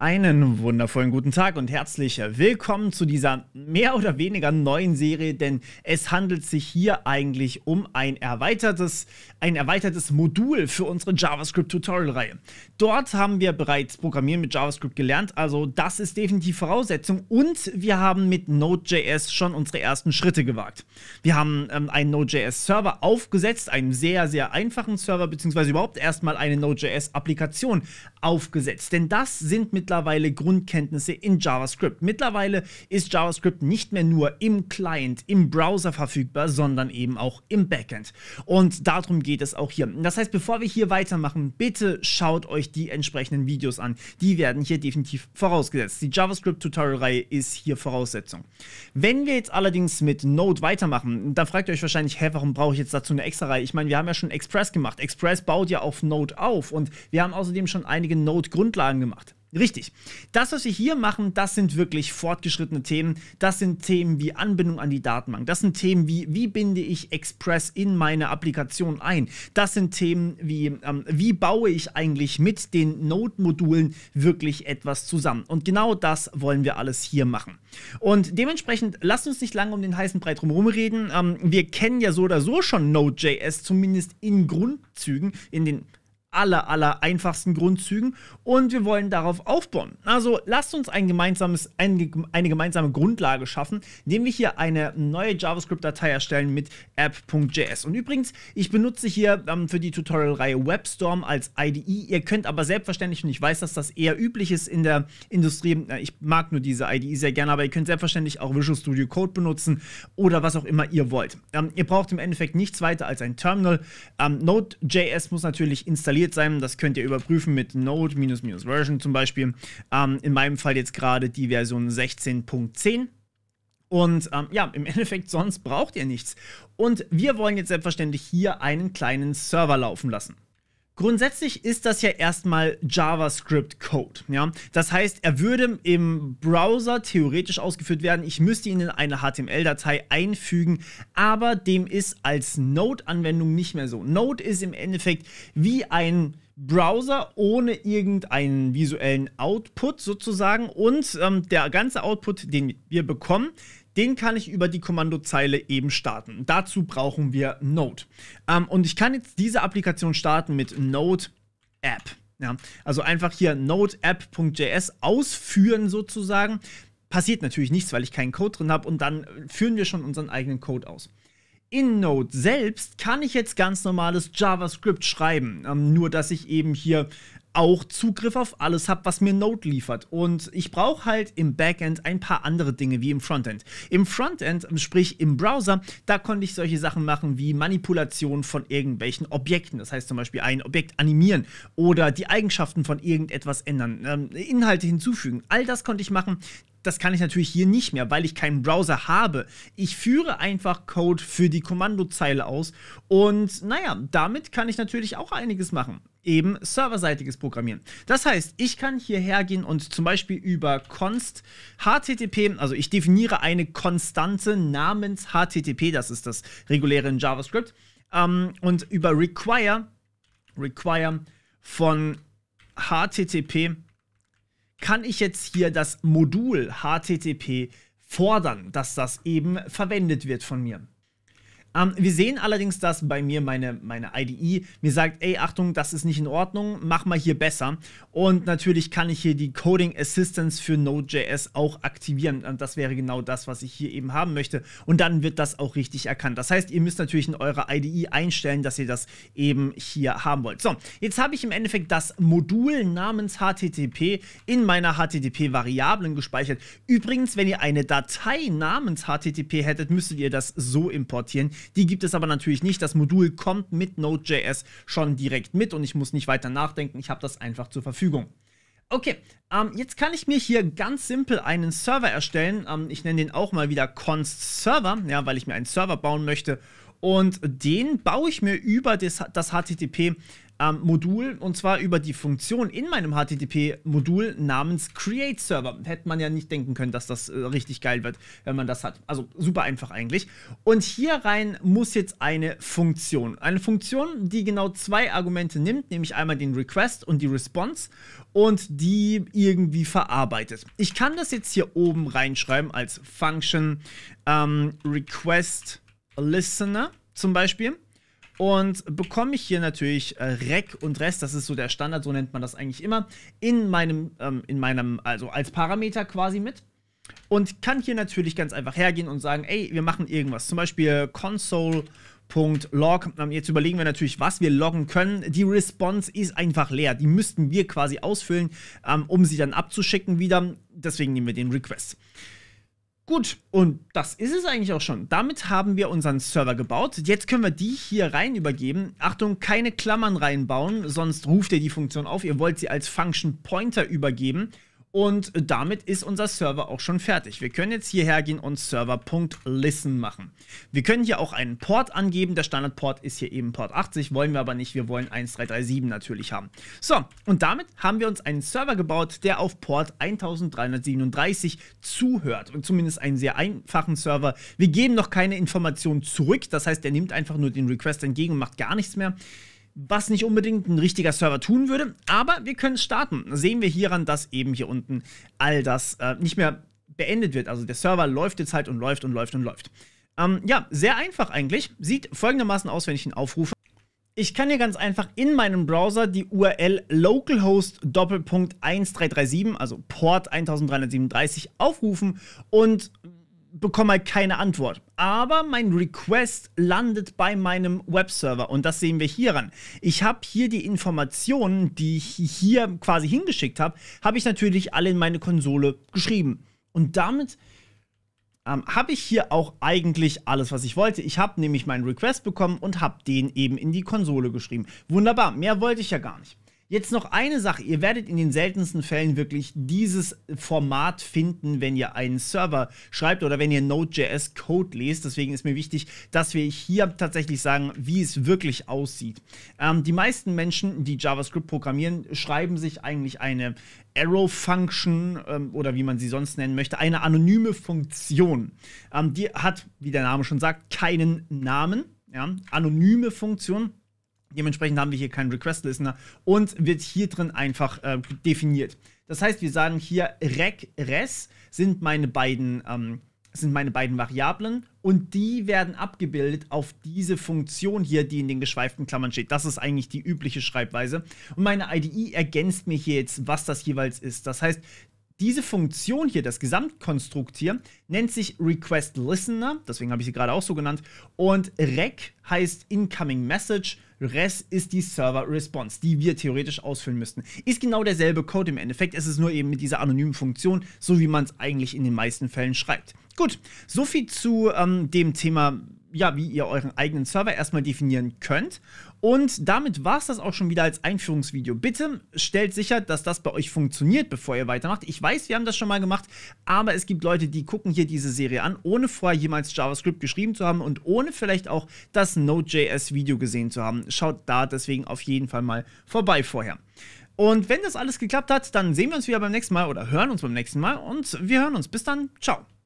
Einen wundervollen guten Tag und herzlich willkommen zu dieser mehr oder weniger neuen Serie, denn es handelt sich hier eigentlich um ein erweitertes, ein erweitertes Modul für unsere JavaScript-Tutorial-Reihe. Dort haben wir bereits Programmieren mit JavaScript gelernt, also das ist definitiv Voraussetzung und wir haben mit Node.js schon unsere ersten Schritte gewagt. Wir haben ähm, einen Node.js-Server aufgesetzt, einen sehr, sehr einfachen Server, beziehungsweise überhaupt erstmal eine Node.js-Applikation aufgesetzt, denn das sind mit mittlerweile Grundkenntnisse in JavaScript. Mittlerweile ist JavaScript nicht mehr nur im Client, im Browser verfügbar, sondern eben auch im Backend. Und darum geht es auch hier. Das heißt, bevor wir hier weitermachen, bitte schaut euch die entsprechenden Videos an. Die werden hier definitiv vorausgesetzt. Die JavaScript-Tutorial-Reihe ist hier Voraussetzung. Wenn wir jetzt allerdings mit Node weitermachen, dann fragt ihr euch wahrscheinlich, hä, warum brauche ich jetzt dazu eine extra Reihe? Ich meine, wir haben ja schon Express gemacht. Express baut ja auf Node auf und wir haben außerdem schon einige Node-Grundlagen gemacht. Richtig. Das, was wir hier machen, das sind wirklich fortgeschrittene Themen. Das sind Themen wie Anbindung an die Datenbank. Das sind Themen wie, wie binde ich Express in meine Applikation ein. Das sind Themen wie, ähm, wie baue ich eigentlich mit den Node-Modulen wirklich etwas zusammen. Und genau das wollen wir alles hier machen. Und dementsprechend, lasst uns nicht lange um den heißen Brei drumherum reden. Ähm, wir kennen ja so oder so schon Node.js, zumindest in Grundzügen, in den aller, aller einfachsten Grundzügen und wir wollen darauf aufbauen. Also lasst uns ein gemeinsames, ein, eine gemeinsame Grundlage schaffen, indem wir hier eine neue JavaScript-Datei erstellen mit app.js. Und übrigens, ich benutze hier ähm, für die Tutorial-Reihe WebStorm als IDE. Ihr könnt aber selbstverständlich, und ich weiß, dass das eher üblich ist in der Industrie, ich mag nur diese IDE sehr gerne, aber ihr könnt selbstverständlich auch Visual Studio Code benutzen oder was auch immer ihr wollt. Ähm, ihr braucht im Endeffekt nichts weiter als ein Terminal. Ähm, Node.js muss natürlich installiert installiert sein. Das könnt ihr überprüfen mit Node-Version zum Beispiel. Ähm, in meinem Fall jetzt gerade die Version 16.10. Und ähm, ja, im Endeffekt, sonst braucht ihr nichts. Und wir wollen jetzt selbstverständlich hier einen kleinen Server laufen lassen. Grundsätzlich ist das ja erstmal JavaScript-Code. Ja? Das heißt, er würde im Browser theoretisch ausgeführt werden. Ich müsste ihn in eine HTML-Datei einfügen, aber dem ist als Node-Anwendung nicht mehr so. Node ist im Endeffekt wie ein Browser ohne irgendeinen visuellen Output sozusagen und ähm, der ganze Output, den wir bekommen, den kann ich über die Kommandozeile eben starten. Dazu brauchen wir Node. Ähm, und ich kann jetzt diese Applikation starten mit Node App. Ja, also einfach hier node-app.js ausführen sozusagen. Passiert natürlich nichts, weil ich keinen Code drin habe und dann äh, führen wir schon unseren eigenen Code aus. In Node selbst kann ich jetzt ganz normales JavaScript schreiben, ähm, nur dass ich eben hier auch Zugriff auf alles habe, was mir Node liefert. Und ich brauche halt im Backend ein paar andere Dinge wie im Frontend. Im Frontend, sprich im Browser, da konnte ich solche Sachen machen wie Manipulation von irgendwelchen Objekten. Das heißt zum Beispiel ein Objekt animieren oder die Eigenschaften von irgendetwas ändern, ähm, Inhalte hinzufügen. All das konnte ich machen das kann ich natürlich hier nicht mehr, weil ich keinen Browser habe. Ich führe einfach Code für die Kommandozeile aus und naja, damit kann ich natürlich auch einiges machen eben serverseitiges Programmieren. Das heißt, ich kann hierher gehen und zum Beispiel über const HTTP, also ich definiere eine Konstante namens HTTP, das ist das reguläre in JavaScript, ähm, und über require, require von HTTP kann ich jetzt hier das Modul HTTP fordern, dass das eben verwendet wird von mir. Ähm, wir sehen allerdings, dass bei mir meine, meine IDE mir sagt, ey, Achtung, das ist nicht in Ordnung, mach mal hier besser. Und natürlich kann ich hier die Coding Assistance für Node.js auch aktivieren. Und das wäre genau das, was ich hier eben haben möchte. Und dann wird das auch richtig erkannt. Das heißt, ihr müsst natürlich in eurer IDE einstellen, dass ihr das eben hier haben wollt. So, jetzt habe ich im Endeffekt das Modul namens HTTP in meiner HTTP-Variablen gespeichert. Übrigens, wenn ihr eine Datei namens HTTP hättet, müsstet ihr das so importieren. Die gibt es aber natürlich nicht. Das Modul kommt mit Node.js schon direkt mit und ich muss nicht weiter nachdenken. Ich habe das einfach zur Verfügung. Okay, ähm, jetzt kann ich mir hier ganz simpel einen Server erstellen. Ähm, ich nenne den auch mal wieder const Server, ja, weil ich mir einen Server bauen möchte. Und den baue ich mir über das, das HTTP ähm, Modul und zwar über die Funktion in meinem HTTP-Modul namens Create Server. Hätte man ja nicht denken können, dass das äh, richtig geil wird, wenn man das hat. Also super einfach eigentlich. Und hier rein muss jetzt eine Funktion. Eine Funktion, die genau zwei Argumente nimmt, nämlich einmal den Request und die Response und die irgendwie verarbeitet. Ich kann das jetzt hier oben reinschreiben als Function ähm, Request Listener zum Beispiel. Und bekomme ich hier natürlich äh, Rec und Rest, das ist so der Standard, so nennt man das eigentlich immer, in meinem, ähm, in meinem, also als Parameter quasi mit. Und kann hier natürlich ganz einfach hergehen und sagen, ey, wir machen irgendwas. Zum Beispiel console.log. Ähm, jetzt überlegen wir natürlich, was wir loggen können. Die Response ist einfach leer. Die müssten wir quasi ausfüllen, ähm, um sie dann abzuschicken wieder. Deswegen nehmen wir den Request. Gut, und das ist es eigentlich auch schon. Damit haben wir unseren Server gebaut. Jetzt können wir die hier rein übergeben. Achtung, keine Klammern reinbauen, sonst ruft ihr die Funktion auf. Ihr wollt sie als Function Pointer übergeben. Und damit ist unser Server auch schon fertig. Wir können jetzt hierher gehen und server.listen machen. Wir können hier auch einen Port angeben. Der Standardport ist hier eben Port 80, wollen wir aber nicht. Wir wollen 1337 natürlich haben. So, und damit haben wir uns einen Server gebaut, der auf Port 1337 zuhört. Und zumindest einen sehr einfachen Server. Wir geben noch keine Informationen zurück. Das heißt, er nimmt einfach nur den Request entgegen und macht gar nichts mehr was nicht unbedingt ein richtiger Server tun würde. Aber wir können starten. Sehen wir hieran, dass eben hier unten all das äh, nicht mehr beendet wird. Also der Server läuft jetzt halt und läuft und läuft und läuft. Ähm, ja, sehr einfach eigentlich. Sieht folgendermaßen aus, wenn ich ihn aufrufe. Ich kann hier ganz einfach in meinem Browser die URL localhost.1337, also Port 1337 aufrufen und bekomme halt keine Antwort. Aber mein Request landet bei meinem Webserver und das sehen wir hieran. Ich habe hier die Informationen, die ich hier quasi hingeschickt habe, habe ich natürlich alle in meine Konsole geschrieben. Und damit ähm, habe ich hier auch eigentlich alles, was ich wollte. Ich habe nämlich meinen Request bekommen und habe den eben in die Konsole geschrieben. Wunderbar, mehr wollte ich ja gar nicht. Jetzt noch eine Sache. Ihr werdet in den seltensten Fällen wirklich dieses Format finden, wenn ihr einen Server schreibt oder wenn ihr Node.js Code lest. Deswegen ist mir wichtig, dass wir hier tatsächlich sagen, wie es wirklich aussieht. Ähm, die meisten Menschen, die JavaScript programmieren, schreiben sich eigentlich eine Arrow-Function ähm, oder wie man sie sonst nennen möchte, eine anonyme Funktion. Ähm, die hat, wie der Name schon sagt, keinen Namen. Ja? Anonyme Funktion. Dementsprechend haben wir hier keinen Request-Listener und wird hier drin einfach äh, definiert. Das heißt, wir sagen hier rec, res sind meine beiden, ähm, sind meine beiden Variablen und die werden abgebildet auf diese Funktion hier, die in den geschweiften Klammern steht. Das ist eigentlich die übliche Schreibweise. Und meine IDE ergänzt mir hier jetzt, was das jeweils ist. Das heißt, diese Funktion hier, das Gesamtkonstrukt hier, nennt sich Request Listener, deswegen habe ich sie gerade auch so genannt. Und REC heißt Incoming Message, RES ist die Server Response, die wir theoretisch ausfüllen müssten. Ist genau derselbe Code im Endeffekt, es ist nur eben mit dieser anonymen Funktion, so wie man es eigentlich in den meisten Fällen schreibt. Gut, soviel zu ähm, dem Thema ja, wie ihr euren eigenen Server erstmal definieren könnt. Und damit war es das auch schon wieder als Einführungsvideo. Bitte stellt sicher, dass das bei euch funktioniert, bevor ihr weitermacht. Ich weiß, wir haben das schon mal gemacht, aber es gibt Leute, die gucken hier diese Serie an, ohne vorher jemals JavaScript geschrieben zu haben und ohne vielleicht auch das Node.js-Video gesehen zu haben. Schaut da deswegen auf jeden Fall mal vorbei vorher. Und wenn das alles geklappt hat, dann sehen wir uns wieder beim nächsten Mal oder hören uns beim nächsten Mal und wir hören uns. Bis dann, ciao.